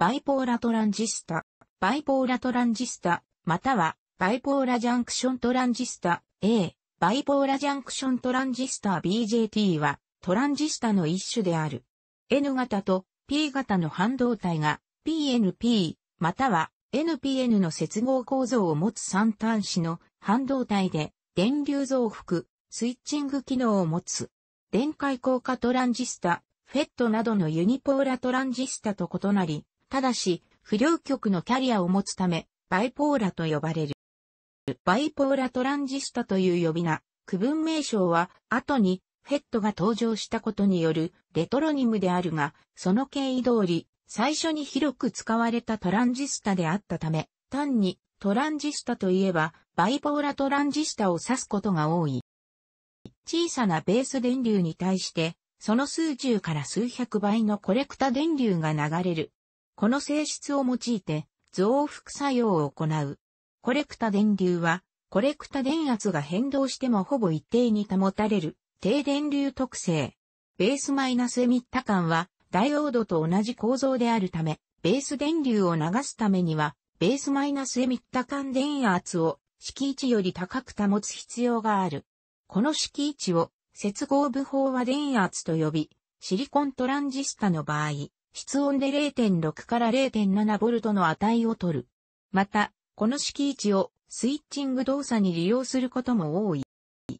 バイポーラトランジスタ、バイポーラトランジスタ、または、バイポーラジャンクショントランジスタ A、バイポーラジャンクショントランジスタ BJT は、トランジスタの一種である。N 型と P 型の半導体が PNP、または NPN の接合構造を持つ三端子の半導体で、電流増幅、スイッチング機能を持つ。電解効果トランジスタ、フェットなどのユニポーラトランジスタと異なり、ただし、不良局のキャリアを持つため、バイポーラと呼ばれる。バイポーラトランジスタという呼び名、区分名称は、後に、フェットが登場したことによるレトロニムであるが、その経緯通り、最初に広く使われたトランジスタであったため、単にトランジスタといえば、バイポーラトランジスタを指すことが多い。小さなベース電流に対して、その数十から数百倍のコレクタ電流が流れるこの性質を用いて増幅作用を行う。コレクタ電流は、コレクタ電圧が変動してもほぼ一定に保たれる低電流特性。ベースマイナスエミッタ間は、ダイオードと同じ構造であるため、ベース電流を流すためには、ベースマイナスエミッタ間電圧を式位置より高く保つ必要がある。この式位置を接合部法は電圧と呼び、シリコントランジスタの場合、室温で0.6から0.7ボルトの値を取る。また、この式位置をスイッチング動作に利用することも多い。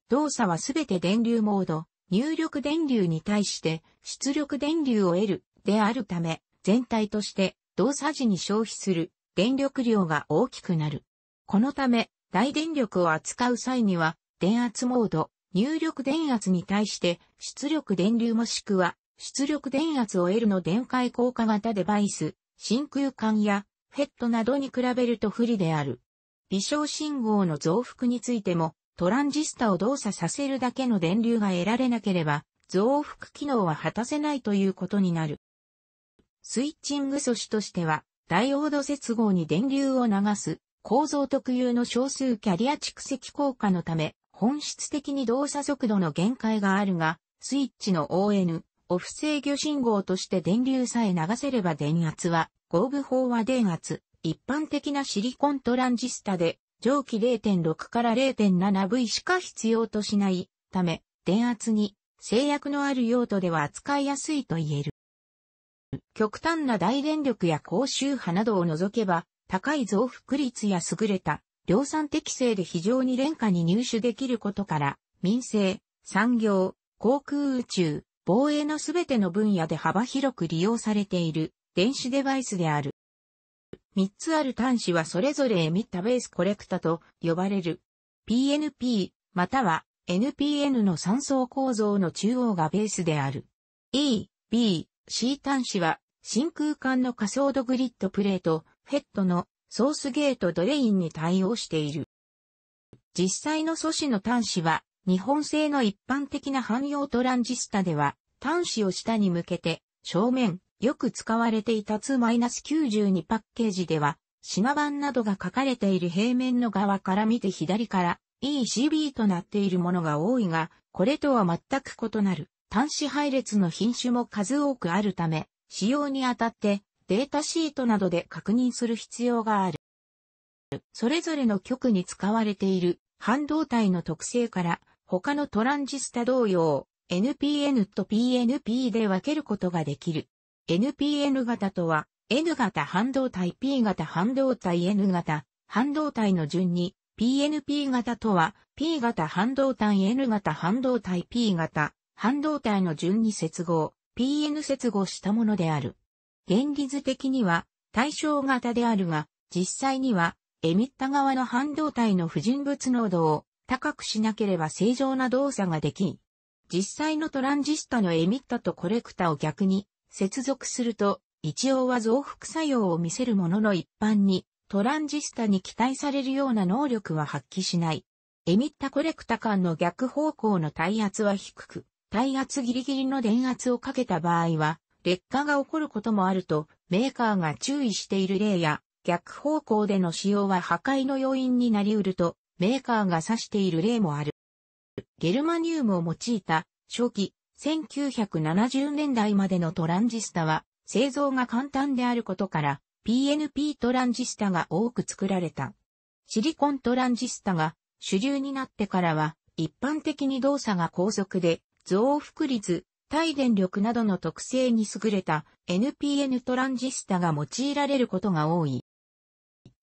動作はすべて電流モード、入力電流に対して出力電流を得るであるため、全体として動作時に消費する電力量が大きくなる。このため、大電力を扱う際には、電圧モード、入力電圧に対して出力電流もしくは出力電圧を得るの電解効果型デバイス、真空管やフェットなどに比べると不利である。微小信号の増幅についても、トランジスタを動作させるだけの電流が得られなければ、増幅機能は果たせないということになる。スイッチング素子としては、ダイオード接合に電流を流す、構造特有の少数キャリア蓄積効果のため、本質的に動作速度の限界があるが、スイッチの ON、オフ制御信号として電流さえ流せれば電圧は、合部法は電圧。一般的なシリコントランジスタで、蒸気0.6から 0.7V しか必要としないため、電圧に制約のある用途では扱いやすいと言える。極端な大電力や高周波などを除けば、高い増幅率や優れた量産適性で非常に廉価に入手できることから、民生、産業、航空宇宙、防衛のすべての分野で幅広く利用されている電子デバイスである。3つある端子はそれぞれエミッタベースコレクタと呼ばれる PNP または NPN の3層構造の中央がベースである。E、B、C 端子は真空管の仮想度グリッドプレート、フェットのソースゲートドレインに対応している。実際の素子の端子は日本製の一般的な汎用トランジスタでは端子を下に向けて、正面、よく使われていた2-92パッケージでは、品番などが書かれている平面の側から見て左から ECB となっているものが多いが、これとは全く異なる端子配列の品種も数多くあるため、使用にあたってデータシートなどで確認する必要がある。それぞれの局に使われている半導体の特性から、他のトランジスタ同様、NPN と PNP で分けることができる。NPN 型とは、N 型半導体 P 型半導体 N 型半導体の順に、PNP 型とは、P 型半導体 N 型半導体 P 型半導体の順に接合、PN 接合したものである。原理図的には対象型であるが、実際にはエミッタ側の半導体の不純物濃度を高くしなければ正常な動作ができ、実際のトランジスタのエミッタとコレクタを逆に接続すると、一応は増幅作用を見せるものの一般にトランジスタに期待されるような能力は発揮しない。エミッタコレクタ間の逆方向の耐圧は低く、耐圧ギリギリの電圧をかけた場合は、劣化が起こることもあると、メーカーが注意している例や、逆方向での使用は破壊の要因になり得ると、メーカーが指している例もある。ゲルマニウムを用いた初期1970年代までのトランジスタは製造が簡単であることから PNP トランジスタが多く作られた。シリコントランジスタが主流になってからは一般的に動作が高速で増幅率、帯電力などの特性に優れた NPN トランジスタが用いられることが多い。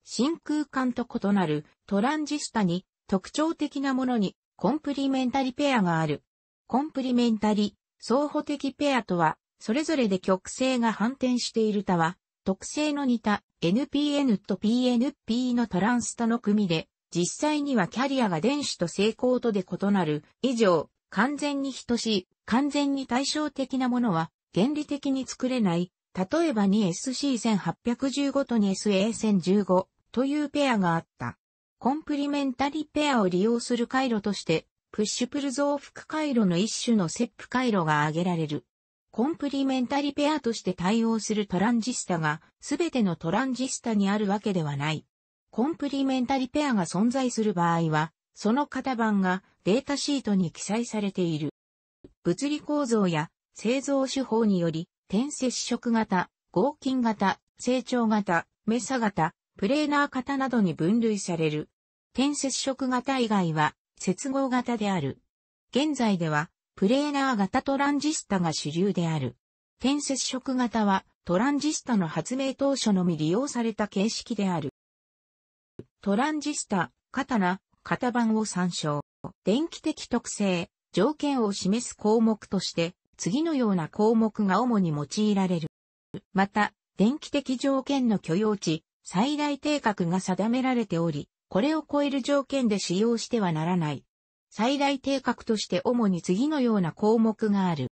真空管と異なるトランジスタに特徴的なものにコンプリメンタリペアがある。コンプリメンタリ、相補的ペアとは、それぞれで極性が反転している他は、特性の似た NPN と PNP のトランスタの組で、実際にはキャリアが電子と成功とで異なる。以上、完全に等しい、完全に対照的なものは、原理的に作れない。例えば2 SC1815 と2 SA1015 というペアがあった。コンプリメンタリペアを利用する回路として、プッシュプル増幅回路の一種のセップ回路が挙げられる。コンプリメンタリペアとして対応するトランジスタが、すべてのトランジスタにあるわけではない。コンプリメンタリペアが存在する場合は、その型番がデータシートに記載されている。物理構造や製造手法により、点接触型、合金型、成長型、メサ型、プレーナー型などに分類される。転接触型以外は接合型である。現在ではプレーナー型トランジスタが主流である。転接触型はトランジスタの発明当初のみ利用された形式である。トランジスタ、刀、型番を参照。電気的特性、条件を示す項目として、次のような項目が主に用いられる。また、電気的条件の許容値、最大定格が定められており、これを超える条件で使用してはならない。最大定格として主に次のような項目がある。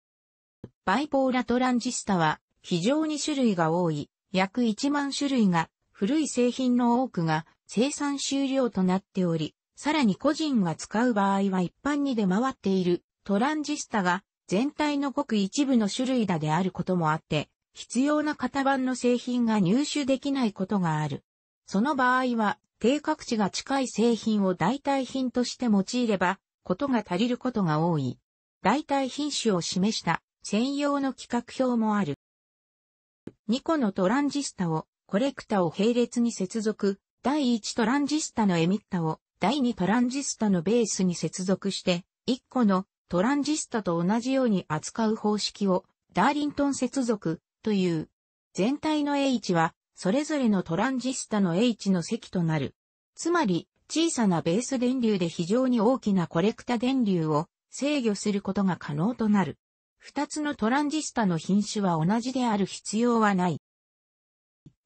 バイポーラトランジスタは非常に種類が多い、約1万種類が、古い製品の多くが生産終了となっており、さらに個人が使う場合は一般に出回っているトランジスタが全体のごく一部の種類だであることもあって、必要な型番の製品が入手できないことがある。その場合は、定格値が近い製品を代替品として用いれば、ことが足りることが多い。代替品種を示した専用の規格表もある。2個のトランジスタを、コレクタを並列に接続、第1トランジスタのエミッタを、第2トランジスタのベースに接続して、1個のトランジスタと同じように扱う方式を、ダーリントン接続、という。全体の H は、それぞれのトランジスタの H の積となる。つまり、小さなベース電流で非常に大きなコレクタ電流を制御することが可能となる。二つのトランジスタの品種は同じである必要はない。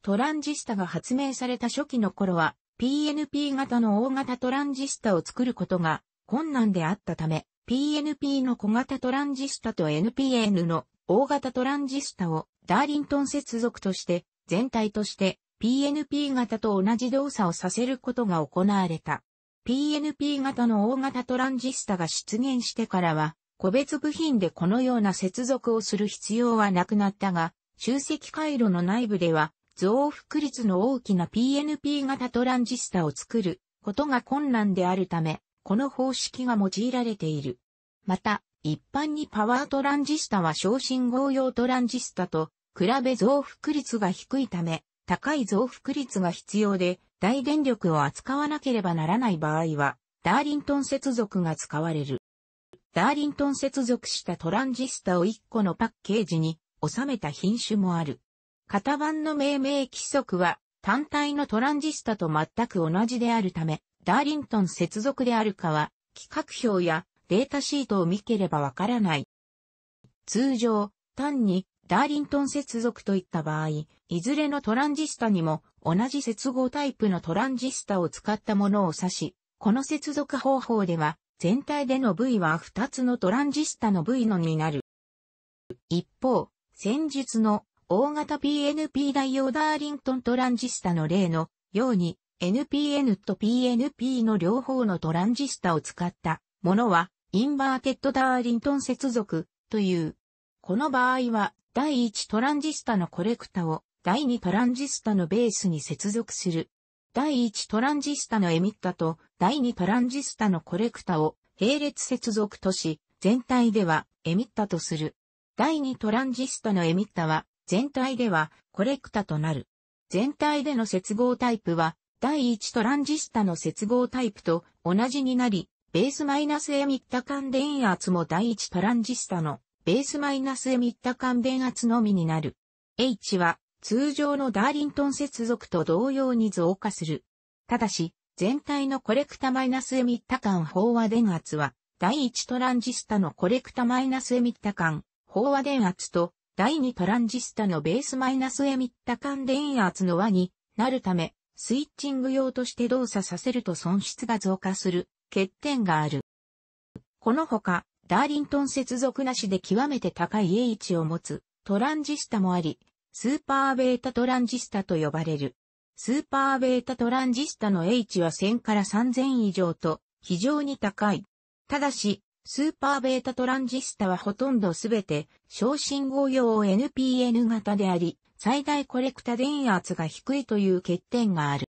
トランジスタが発明された初期の頃は、PNP 型の大型トランジスタを作ることが困難であったため、PNP の小型トランジスタと NPN の大型トランジスタをダーリントン接続として、全体として PNP 型と同じ動作をさせることが行われた。PNP 型の大型トランジスタが出現してからは、個別部品でこのような接続をする必要はなくなったが、集積回路の内部では、増幅率の大きな PNP 型トランジスタを作ることが困難であるため、この方式が用いられている。また、一般にパワートランジスタは小信号用トランジスタと比べ増幅率が低いため、高い増幅率が必要で、大電力を扱わなければならない場合は、ダーリントン接続が使われる。ダーリントン接続したトランジスタを1個のパッケージに収めた品種もある。型番の命名規則は単体のトランジスタと全く同じであるため、ダーリントン接続であるかは、規格表やデータシートを見ければわからない。通常、単にダーリントン接続といった場合、いずれのトランジスタにも同じ接合タイプのトランジスタを使ったものを指し、この接続方法では全体での V は2つのトランジスタの V のになる。一方、先述の大型 PNP 代用ダーリントントランジスタの例のように NPN と PNP の両方のトランジスタを使ったものはインバーテッドダーリントン接続という。この場合は、第1トランジスタのコレクタを第2トランジスタのベースに接続する。第1トランジスタのエミッタと第2トランジスタのコレクタを並列接続とし、全体ではエミッタとする。第2トランジスタのエミッタは全体ではコレクタとなる。全体での接合タイプは第1トランジスタの接合タイプと同じになり、ベースマイナスエミッタ間電圧も第一トランジスタのベースマイナスエミッタ間電圧のみになる。H は通常のダーリントン接続と同様に増加する。ただし、全体のコレクタマイナスエミッタ間飽和電圧は第1トランジスタのコレクタマイナスエミッタ間飽和電圧と第2トランジスタのベースマイナスエミッタ間電圧の和になるため、スイッチング用として動作させると損失が増加する。欠点がある。このほか、ダーリントン接続なしで極めて高い A 位置を持つトランジスタもあり、スーパーベータトランジスタと呼ばれる。スーパーベータトランジスタの H は1000から3000以上と非常に高い。ただし、スーパーベータトランジスタはほとんどすべて小信号用 NPN 型であり、最大コレクタ電圧が低いという欠点がある。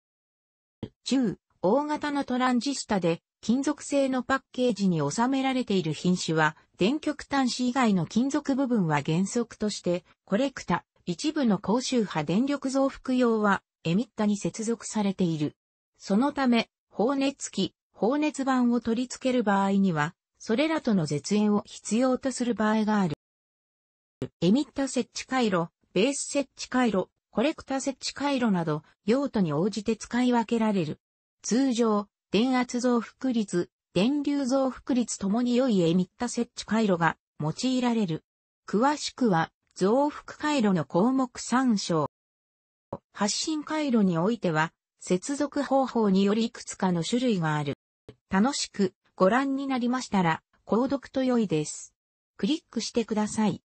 中、大型のトランジスタで金属製のパッケージに収められている品種は、電極端子以外の金属部分は原則として、コレクタ、一部の高周波電力増幅用は、エミッタに接続されている。そのため、放熱器、放熱板を取り付ける場合には、それらとの絶縁を必要とする場合がある。エミッタ設置回路、ベース設置回路、コレクタ設置回路など、用途に応じて使い分けられる。通常、電圧増幅率、電流増幅率ともに良いエミッタ設置回路が用いられる。詳しくは、増幅回路の項目参照。発信回路においては、接続方法によりいくつかの種類がある。楽しくご覧になりましたら、購読と良いです。クリックしてください。